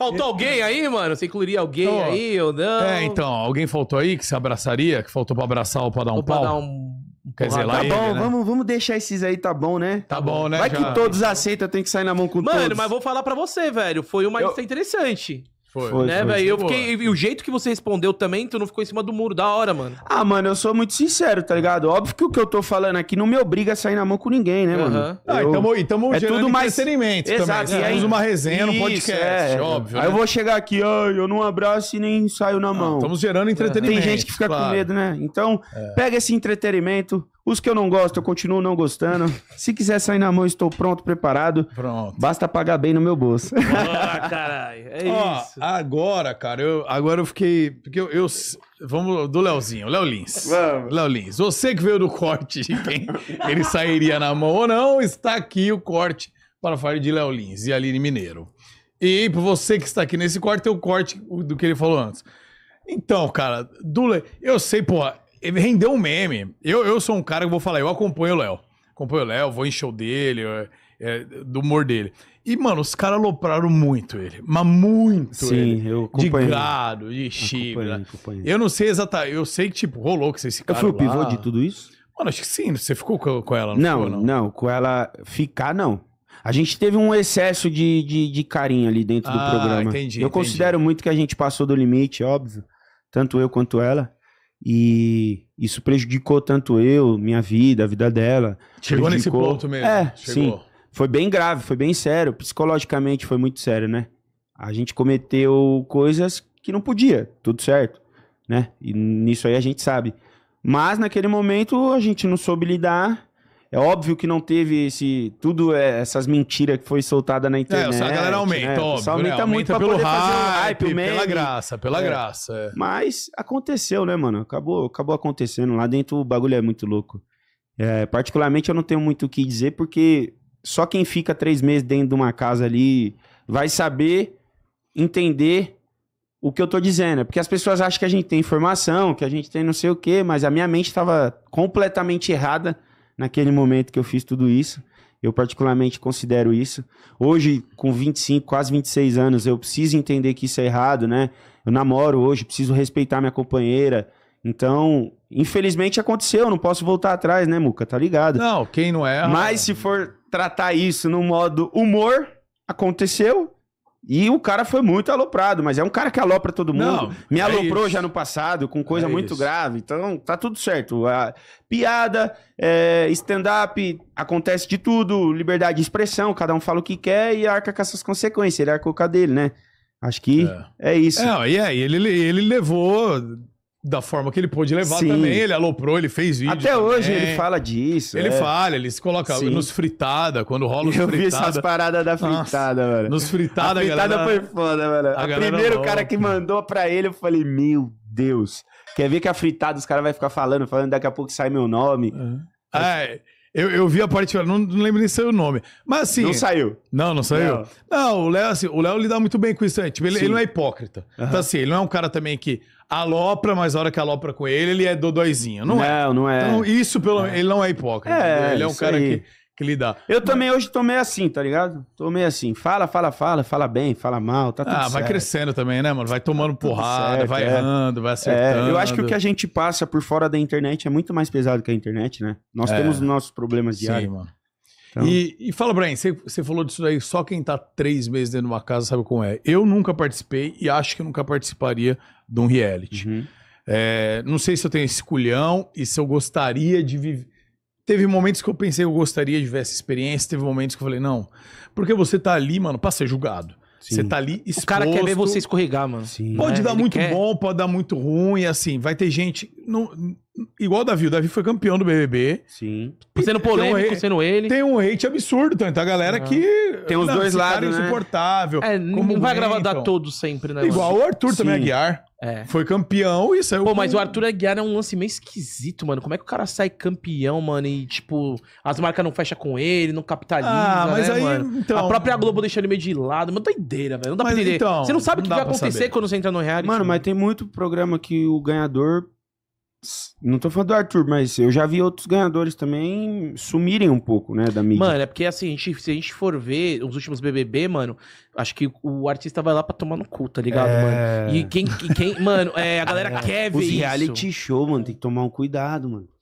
Faltou alguém aí, mano? Você incluiria alguém oh. aí ou não? É, então, alguém faltou aí que se abraçaria? Que faltou pra abraçar ou pra dar um pau? Pra dar um... Quer dizer, lá tá ele, bom, né? vamos, vamos deixar esses aí, tá bom, né? Tá bom, né? Vai já... que todos aceitam, tem que sair na mão com mano, todos. Mano, mas vou falar pra você, velho. Foi uma lista Eu... interessante. Foi. né, velho? Eu fiquei. E o jeito que você respondeu também, tu não ficou em cima do muro. Da hora, mano. Ah, mano, eu sou muito sincero, tá ligado? Óbvio que o que eu tô falando aqui não me obriga a sair na mão com ninguém, né, mano? Uhum. então eu... é tudo mais... entretenimento Exato. também. Né? Temos uma resenha Isso, no podcast, é. óbvio. Aí eu né? vou chegar aqui, ó, eu não abraço e nem saio na ah, mão. Ah, estamos gerando entretenimento. Tem gente que fica claro. com medo, né? Então, é. pega esse entretenimento, os que eu não gosto, eu continuo não gostando. Se quiser sair na mão, estou pronto, preparado. Pronto. Basta pagar bem no meu bolso. Ah, caralho. É Ó, isso. Agora, cara, eu, agora eu fiquei. Porque eu. eu vamos do Leozinho, Léo Lins. Vamos. Léo Lins. Você que veio do corte de quem ele sairia na mão ou não, está aqui o corte para falar de Léo Lins e Aline Mineiro. E para você que está aqui nesse corte, tem o corte do que ele falou antes. Então, cara, Dula eu sei, porra, rendeu um meme. Eu, eu sou um cara que vou falar, eu acompanho o Léo. Acompanho o Léo, vou em show dele, é, é do humor dele. E, mano, os caras lopraram muito ele. Mas muito Sim, ele. eu acompanhei. De gado, de chibra. Acompanhei, acompanhei. Eu não sei exatamente. Eu sei que, tipo, rolou que esse cara. Eu fui o pivô de tudo isso? Mano, acho que sim. Você ficou com ela, não Não, ficou, não. não com ela ficar, não. A gente teve um excesso de, de, de carinho ali dentro ah, do programa. Entendi, eu entendi. considero muito que a gente passou do limite, óbvio. Tanto eu quanto ela. E isso prejudicou tanto eu, minha vida, a vida dela. Chegou prejudicou... nesse ponto mesmo. É, Chegou. sim. Foi bem grave, foi bem sério. Psicologicamente foi muito sério, né? A gente cometeu coisas que não podia, tudo certo, né? E nisso aí a gente sabe. Mas naquele momento a gente não soube lidar é óbvio que não teve esse tudo é, essas mentiras que foi soltada na é, internet. É, a galera né? aumenta, né? óbvio. aumenta muito pelo raio, poder hype, fazer hype, o meme. Pela graça, pela é. graça. É. Mas aconteceu, né, mano? Acabou, acabou acontecendo. Lá dentro o bagulho é muito louco. É, particularmente eu não tenho muito o que dizer, porque só quem fica três meses dentro de uma casa ali vai saber entender o que eu tô dizendo. É porque as pessoas acham que a gente tem informação, que a gente tem não sei o quê, mas a minha mente estava completamente errada naquele momento que eu fiz tudo isso. Eu particularmente considero isso. Hoje, com 25, quase 26 anos, eu preciso entender que isso é errado, né? Eu namoro hoje, preciso respeitar minha companheira. Então, infelizmente aconteceu, não posso voltar atrás, né, Muca? Tá ligado? Não, quem não é. Mas se for tratar isso no modo humor, aconteceu, e o cara foi muito aloprado, mas é um cara que alopra todo mundo. Não, Me é aloprou isso. já no passado com coisa é muito isso. grave. Então, tá tudo certo. A piada, é, stand-up, acontece de tudo, liberdade de expressão, cada um fala o que quer e arca com essas consequências. Ele arca com a dele, né? Acho que é, é isso. Não, é, e aí ele, ele levou da forma que ele pôde levar Sim. também. Ele aloprou, ele fez vídeo. Até também. hoje ele fala disso. Ele é. fala, ele se coloca Sim. nos fritada, quando rola os Eu fritada. Eu vi essas paradas da fritada, Nossa, mano. Nos fritada, a fritada galera... foi foda, mano. O primeiro volta. cara que mandou pra ele, eu falei, meu Deus. Quer ver que a fritada os caras vão ficar falando, falando, daqui a pouco sai meu nome. É. Mas... É, eu, eu vi a parte, não, não lembro nem se saiu o nome. Mas assim. Não saiu. Não, não saiu. Não, não o Léo, assim, o Léo lida muito bem com isso aí. Né? Tipo, ele, ele não é hipócrita. Uhum. Então, assim, ele não é um cara também que alopra, mas a hora que alopra com ele, ele é dodóizinho. Não, é. não é. Não, é. Então, isso, pelo é. ele não é hipócrita. É, ele é um cara aí. que que lidar. Eu também mas... hoje tô meio assim, tá ligado? Tô meio assim. Fala, fala, fala, fala bem, fala mal, tá tudo Ah, vai certo. crescendo também, né, mano? Vai tomando tá porrada, certo, vai é. errando, vai acertando. É, eu acho que o que a gente passa por fora da internet é muito mais pesado que a internet, né? Nós é. temos nossos problemas diários. Sim, mano. Então... E, e, fala, Brian, você, falou disso daí, só quem tá três meses dentro de uma casa sabe como é. Eu nunca participei e acho que nunca participaria de um reality. Uhum. É, não sei se eu tenho esse culhão e se eu gostaria de viver Teve momentos que eu pensei que eu gostaria de ver essa experiência, teve momentos que eu falei, não. Porque você tá ali, mano, pra ser julgado. Sim. Você tá ali exposto. O cara quer ver você escorregar, mano. Sim, né? pode dar muito quer... bom, pode dar muito ruim, assim. Vai ter gente. Não, igual o Davi. O Davi foi campeão do BBB. Sim. E sendo polêmico, um, sendo ele. Tem um hate absurdo, então. Tá a galera é. que. Tem os não, dois lados. Cara é né? insuportável. É, não vai gravar dar então. todo sempre, né? Igual o Arthur Sim. também, Aguiar. É. Foi campeão e saiu. Pô, com... mas o Arthur Aguiar é um lance meio esquisito, mano. Como é que o cara sai campeão, mano? E, tipo, as marcas não fecham com ele, não capitaliza. Ah, né, mas né, aí. Mano? Então... A própria Globo deixa ele meio de lado. Mano, doideira, velho. Não dá mas pra entender. Então, você não sabe o que vai acontecer saber. quando você entra no reality. Mano, mas tem muito programa que o ganhador não tô falando do Arthur, mas eu já vi outros ganhadores também sumirem um pouco, né, da mídia. Mano, é porque assim, a gente, se a gente for ver os últimos BBB, mano, acho que o artista vai lá pra tomar no cu, tá ligado, é... mano? E quem, quem mano, é, a galera é, quer ver os isso. reality show, mano, tem que tomar um cuidado, mano.